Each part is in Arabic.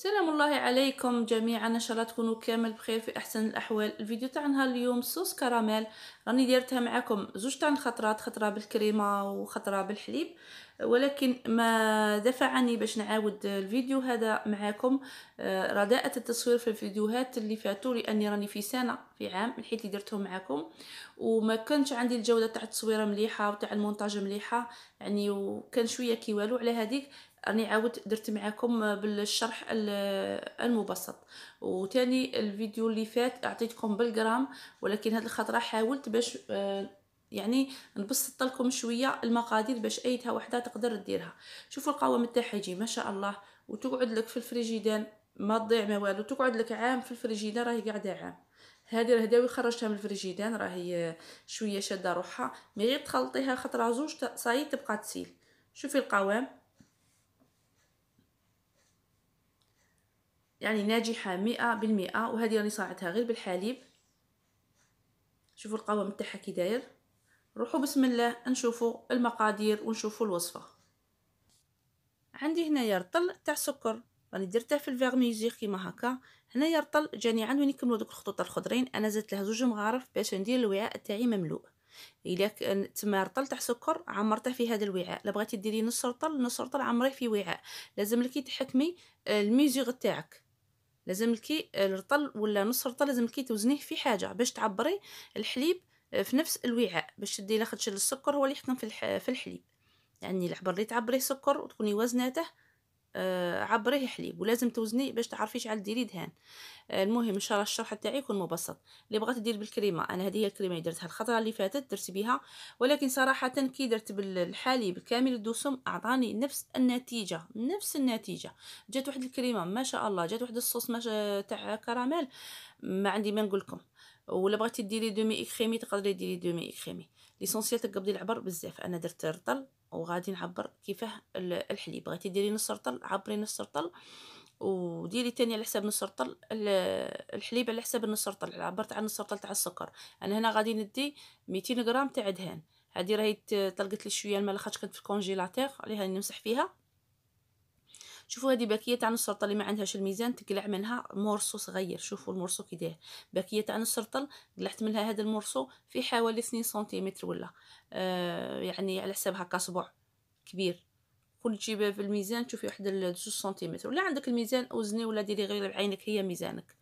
سلام الله عليكم جميعا ان شاء الله تكونوا كامل بخير في احسن الاحوال الفيديو تاع نهار اليوم صوص كراميل راني دارتها معكم زوج تاع الخطرات خطره بالكريمه وخطره بالحليب ولكن ما دفعني باش نعاود الفيديو هذا معكم آه، رداءة التصوير في الفيديوهات اللي فاتوا لاني راني في سنه في عام من حيث اللي درتهم معكم وما كانش عندي الجوده تاع التصويره مليحه وتاع المونتاج مليحه يعني وكان شويه كي والو على هذيك راني عاود درت معاكم بالشرح المبسط وتاني الفيديو اللي فات اعطيتكم بالجرام ولكن هاد الخطره حاولت باش آه، يعني نبسط لكم شويه المقادير باش ايتها وحده تقدر ديرها شوفوا القوام تاعها يجي ما شاء الله وتقعد لك في الفريجيدان ما تضيع ما والو تقعد لك عام في الفريجيدان راهي قاعده عام هذه الهداوي خرجتها من الفريجيدان راهي آه، شويه شاده روحها مي غير تخلطيها خطره زوج صايي تبقى تسيل شوفي القوام يعني ناجحة مئة بالمئة وهذه راني صاعدتها غير بالحليب شوفوا القوام تاعها كي داير روحوا بسم الله نشوفوا المقادير ونشوفوا الوصفة عندي هنايا رطل تاع سكر راني درته في الفيرميزير كيما هكا هنايا رطل جاني عند وين يكملوا دوك الخطوط الخضرين انا زدت له زوج مغارف باش ندير الوعاء تاعي مملوء الا تما رطل تاع سكر عمرته في هذا الوعاء لا بغيتي ديري نص رطل نص رطل عمريه في وعاء لازم لك تحكمي آه، الميزيغ تاعك لازم لكي الرطل ولا نص رطل لازم لكي توزنيه في حاجه باش تعبري الحليب آه، في نفس الوعاء باش تدي لخدش السكر هو اللي يحكم في الحليب يعني العبر اللي تعبريه سكر وتكوني وزناته آه، عبريه حليب ولازم توزني باش تعرفي شحال ديري دهان آه، المهم ان شاء الله الشرح تاعي يكون مبسط اللي بغات دير بالكريمه انا هذه هي الكريمه اللي درتها الخطره اللي فاتت درت بها ولكن صراحه كي درت بالحليب كامل الدسم اعطاني نفس النتيجه نفس النتيجه جات واحد الكريمه ما شاء الله جات واحد الصوص تاع كراميل ما عندي ما نقول لكم ولا بغيتي ديري دومي اكريمي تقدري ديري دومي اكريمي ليسونسيال تقبضي العبر بزاف انا درت رطل وغادي نعبر كيفاه الحليب بغيتي ديري نص رطل عبري نص رطل وديري تاني على حساب نص رطل الحليب على حساب نص رطل عبرت على نص رطل تاع السكر انا هنا غادي ندي 200 غرام تاع دهان هذه راهي طلقت لي شويه الماء لاخاطش كانت في الكونجيلاتور عليها نمسح فيها شوفوا هذه باكيه تاع نص سرطه اللي ما عندهاش الميزان تقلع منها مورسو صغير شوفوا المورسو كي داير باكيه تاع نص قلعت منها هذا المورسو في حوالي 2 سنتيمتر ولا آه يعني على حساب هكا صبع كبير كل تجيبها في الميزان تشوفي واحد 2 سنتيمتر ولا عندك الميزان اوزني ولا ديري غير بعينك هي ميزانك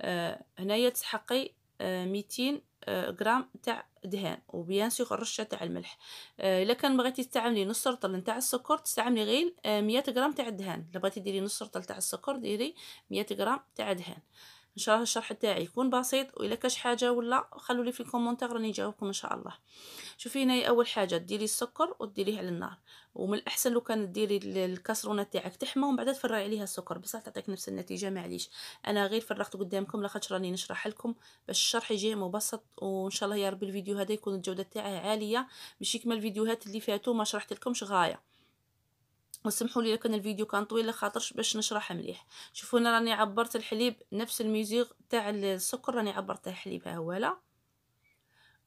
آه هنايا تسحقي آه 200 غرام تاع دهان وبيان سيغ الرشه تاع الملح آه، الا كان بغيتي تستعملي نص رطل تاع السكر تستعملي غير 100 آه، غرام تاع الدهان الا بغيتي ديري نص رطل تاع السكر ديري 100 غرام تاع دهان ان شاء الله الشرح تاعي يكون بسيط والا كاش حاجه ولا خلوا لي في الكومونتير راني نجاوبكم ان شاء الله شوفي هنايا اول حاجه ديري السكر وديريه على النار ومن الاحسن لو كان ديري الكسرونه تاعك تحمى ومن بعد تفرعي عليها السكر بصح تعطيك نفس النتيجه معليش انا غير فرغت قدامكم لاخاطش راني نشرح لكم باش الشرح يجي مبسط وان شاء الله يا ربي الفيديو هذا يكون الجوده تاعه عاليه ماشي كما الفيديوهات اللي فاتوا ما شرحت لكمش غايه وسمحوا لي لكن الفيديو كان طويل خاطرش باش نشرح مليح شوفونا راني عبرت الحليب نفس الميزيغ تاع السكر راني عبرته الحليب ها هو لا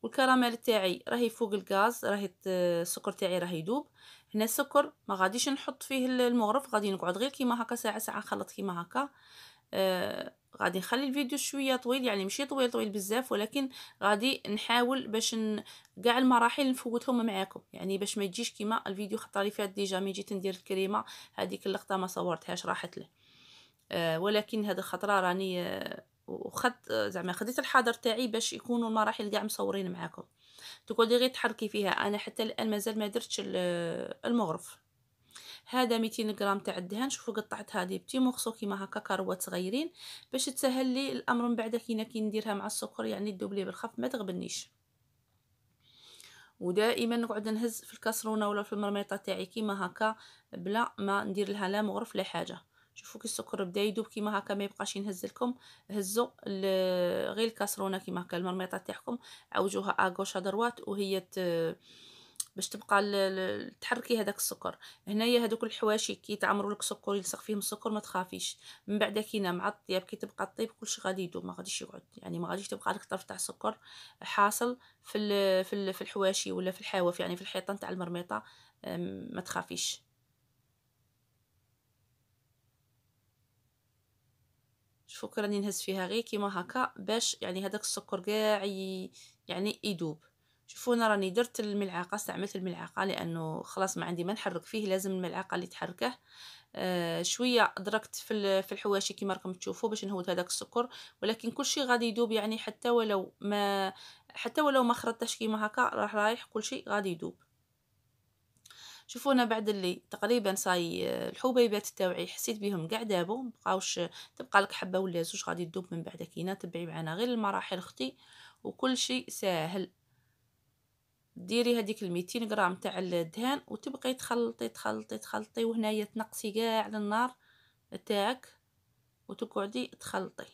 والكراميل تاعي راهي فوق الغاز راهي السكر تاعي راه يدوب هنا السكر ما غاديش نحط فيه المغرف غادي نقعد غير كيما هكا ساعه ساعه نخلط كيما هكا آه غادي نخلي الفيديو شويه طويل يعني ماشي طويل طويل بزاف ولكن غادي نحاول باش ن... كاع المراحل نفوتهم معاكم يعني باش ما تجيش كيما الفيديو خطر لي فات ديجا مي جيت ندير الكريمه هذيك اللقطه ما صورتهاش راحت لي آه ولكن هذا الخطره راني آه وخد آه، زعما خديت الحاضر تاعي باش يكونوا المراحل كاع مصورين معاكم تقولي غير تحركي فيها انا حتى الان مازال ما درتش آه، المغرف هذا 200 غرام تاع الدهن شوفوا قطعت هذه بتي مخصو كيما هكا كروات صغيرين باش تسهل لي الامر من بعد كينا كي نديرها مع السكر يعني الدوبلي بالخف ما تغبنيش ودائما نقعد نهز في الكاسرونه ولا في المرميطه تاعي كيما هكا بلا ما ندير لها لا مغرف لا حاجه شوفوا كي السكر بدا يدوب كيما هكا ما يبقاش ينهز لكم هزوا غير الكاسرونه كيما هكا المرميطه تاعكم عوجوها اغوش ادروات وهي ت... باش تبقى تحركي هذاك السكر هنايا هذوك الحواشي كي تعمروا لك سكر يلصق فيهم السكر ما تخافيش من بعد كينا مع الطياب كي تبقى الطيب كلشي غادي يدوب ما غاديش يقعد يعني ما غاديش تبقى لك طرف تاع السكر حاصل في ال في في الحواشي ولا في الحواف يعني في الحيطان تاع المرميطه ما تخافيش شوفوا راني نهز فيها غير كيما هكا باش يعني هذاك السكر كاع يعني يدوب شوفوا انا راني درت الملعقه استعملت الملعقه لانه خلاص ما عندي ما نحرك فيه لازم الملعقه اللي تحركه آه شويه دركت في في الحواشي كما راكم تشوفوا باش نهود هذاك السكر ولكن كل شيء غادي يذوب يعني حتى ولو ما حتى ولو ما خرطتش كيما هكا راح رايح كل شيء غادي يذوب شوفونا بعد اللي تقريبا صاي آه، الحبيبات تاوعي حسيت بهم كاع دابو مبقاوش تبقى لك حبه ولا زوج غادي تذوب من بعد كينا تبعي معنا غير المراحل اختي وكل شيء ساهل ديري هذيك الميتين غرام تاع الدهان وتبقي تخلطي تخلطي تخلطي وهنايا تنقصي كاع على النار تاعك وتقعدي تخلطي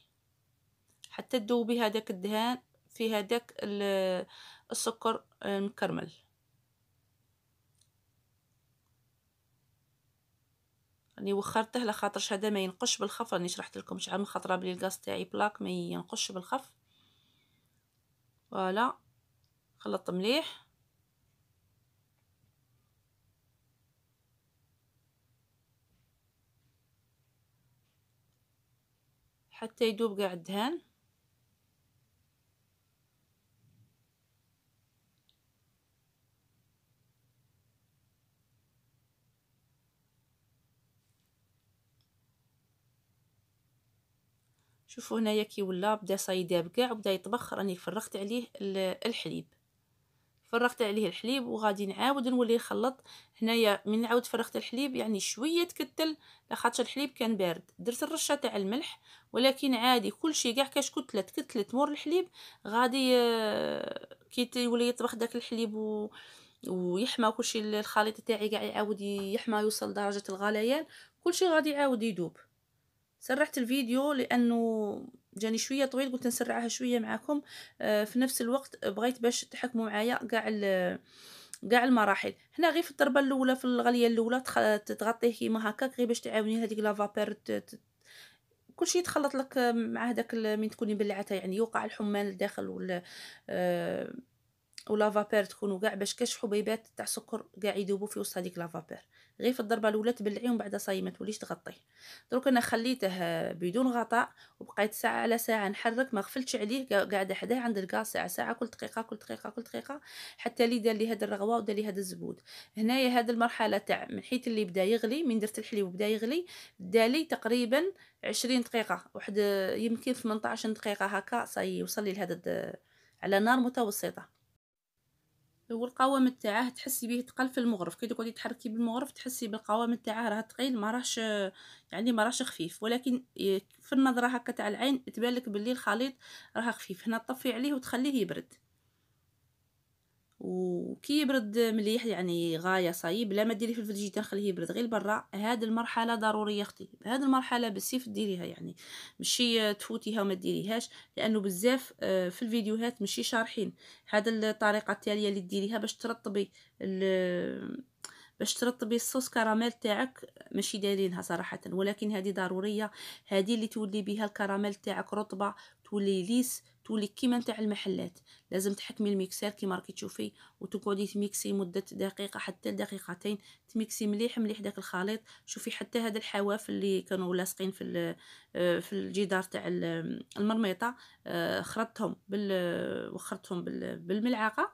حتى تذوبي هذاك الدهان في هذاك السكر المكرمل راني وخرته على خاطرش هذا ما ينقش بالخف راني شرحت لكم شحال من خطره بلي الغاز تاعي بلاك ما ينقش بالخف فوالا خلط مليح حتى يدوب قاع الدهان شوفوا هنايا كي ولا بدا صايداب كاع وبدا يطبخ راني فرغت عليه الحليب فرغت عليه الحليب وغادي نعاود نولي نخلط هنايا من نعاود فرغت الحليب يعني شويه تكتل لاخاطش الحليب كان بارد درت الرشه تاع الملح ولكن عادي كلشي كاع كاش كتلت كتلت مور الحليب غادي آه، كي يولي يطبخ داك الحليب و ويحمى كلشي الخليط تاعي كاع يعاود يحمى يوصل درجه الغليان كلشي غادي يعاود يذوب سرحت الفيديو لانه جاني شويه طويل قلت نسرعها شويه معاكم آه، في نفس الوقت بغيت باش تحكموا معايا كاع كاع المراحل هنا غير في الضربه الاولى في الغليه الاولى تغطيه كيما هكاك غير باش تعاوني هذيك لافابير كلشي يتخلط لك مع هذاك من تكوني بلعتها يعني يوقع الحمال الداخل آه ولافابير تكونوا كاع باش كاش حبيبات تاع سكر كاع يذوبوا في وسط هذيك لافابير غير في الضربه الاولى تبلعي ومن بعد صاي ما توليش تغطيه دروك انا خليته بدون غطاء وبقيت ساعه على ساعه نحرك ما غفلتش عليه قاعده حداه عند الكاس ساعه ساعه كل دقيقه كل دقيقه كل دقيقه حتى لي دار لي هاد الرغوه ودار لي هاد الزبود هنايا هاد المرحله تاع من حيت اللي بدا يغلي من درت الحليب وبدا يغلي دالي تقريبا عشرين دقيقه واحد يمكن 18 دقيقه هكا صاي يوصل لي لهذا على نار متوسطه هو القوام تاعه تحسي بيه تقل في المغرف كي تقعدي تحركي بالمغرف تحسي بالقوام تاعه راه ثقيل ما راهش يعني ما راهش خفيف ولكن في النظره هكا تاع العين تبان لك باللي الخليط راه خفيف هنا طفي عليه وتخليه يبرد وكي يبرد مليح يعني غايه صايب بلا ما ديري في الفريجيدير خليه يبرد غير برا هاد المرحله ضروريه اختي هاد المرحله بالسيف ديريها يعني ماشي تفوتيها وما ديريهاش لانه بزاف آه، في الفيديوهات ماشي شارحين هاد الطريقه التاليه اللي ديريها باش ترطبي باش ترطبي الصوص كراميل تاعك ماشي دايرينها صراحه ولكن هذه ضروريه هذه اللي تولي بها الكراميل تاعك رطبه تولي ليس تولي كيما نتاع المحلات لازم تحكمي الميكسير كيما راكي تشوفي وتقعدي تميكسي مده دقيقه حتى لدقيقتين تميكسي مليح مليح داك الخليط شوفي حتى هاد الحواف اللي كانوا لاصقين في في الجدار تاع المرميطه آه، خرطتهم بال وخرطتهم بالملعقه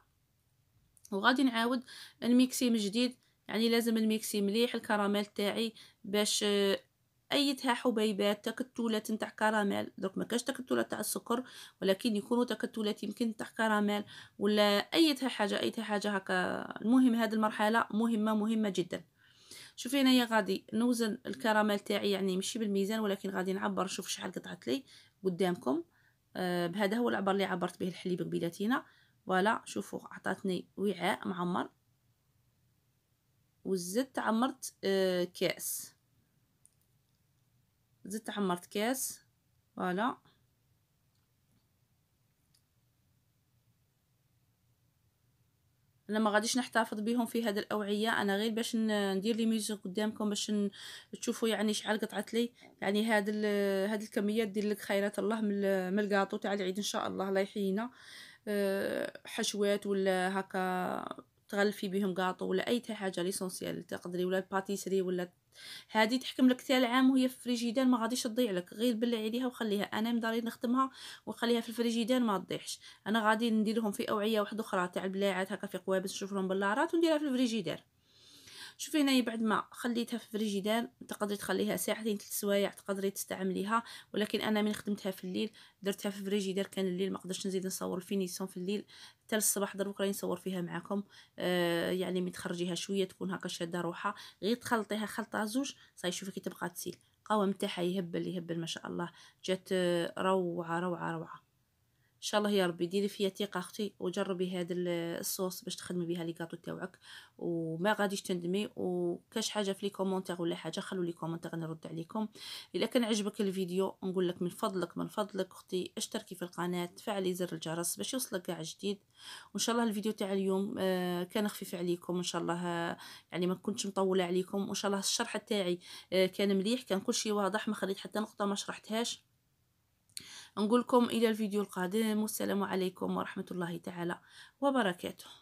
وغادي نعاود نميكسي من جديد يعني لازم الميكسي مليح الكراميل تاعي باش آه، ايتها حبيبات تكتلات نتاع كراميل درك ما كاش تكتلات تاع السكر ولكن يكونوا تكتلات يمكن تاع كراميل ولا ايتها حاجه ايتها حاجه هكا المهم هذه المرحله مهمه مهمه جدا شوفي هنايا غادي نوزن الكراميل تاعي يعني ماشي بالميزان ولكن غادي نعبر شوف شحال قطعت لي قدامكم آه بهذا هو العبر اللي عبرت به الحليب قبيلاتينا فوالا شوفوا عطاتني وعاء معمر وزدت عمرت آه، كاس زدت عمرت كاس فوالا انا ما غاديش نحتفظ بهم في هذه الاوعيه انا غير باش ندير لي ميزو قدامكم باش تشوفوا يعني شحال قطعت لي يعني هذا هذه الكميه دير لك خيرات الله من الكاطو تاع العيد ان شاء الله الله يحيينا آه، حشوات ولا هكا تغلفي بهم كاطو ولا اي حاجه ليسونسييل تقدري ولا الباتيسري ولا هذه تحكم لك تاع العام وهي في الفريجيدان ما غاديش تضيع لك غير بلعي عليها وخليها انا مداري نخدمها وخليها في الفريجيدان ما تضيعش انا غادي نديرهم في اوعيه واحده اخرى تاع البلاعات هكا في قوابس نشوف لهم بلارات ونديرها في الفريجيدان شوفي هنايا بعد ما خليتها في الفريجيدان تقدري تخليها ساعتين ثلاث سوايع تقدري تستعمليها ولكن انا من خدمتها في الليل درتها في فريجيدار كان الليل ما قدرتش نزيد نصور الفينيسون في الليل حتى للصباح دروك راني نصور فيها معاكم آه يعني من تخرجيها شويه تكون هكا شاده روحها غير تخلطيها خلطه زوج صاي شوفي كي تبقى تسيل القوام تاعها يهبل يهبل ما شاء الله جات آه، روعه روعه روعه ان شاء الله يا ربي ديري فيا ثقه اختي وجربي هذا الصوص باش تخدمي بها لي كاطو تاوعك وما غاديش تندمي وكاش حاجه في لي كومونتير ولا حاجه خلوا لي كومونتير نرد عليكم الا كان عجبك الفيديو نقول لك من فضلك من فضلك اختي اشتركي في القناه فعلي زر الجرس باش يوصلك كاع جديد وان شاء الله الفيديو تاع اليوم آه، كان خفيف عليكم ان شاء الله آه، يعني ما كنتش مطوله عليكم وان شاء الله الشرح تاعي آه، كان مليح كان كل شيء واضح ما خليت حتى نقطه ما شرحتهاش نقولكم إلى الفيديو القادم والسلام عليكم ورحمة الله تعالى وبركاته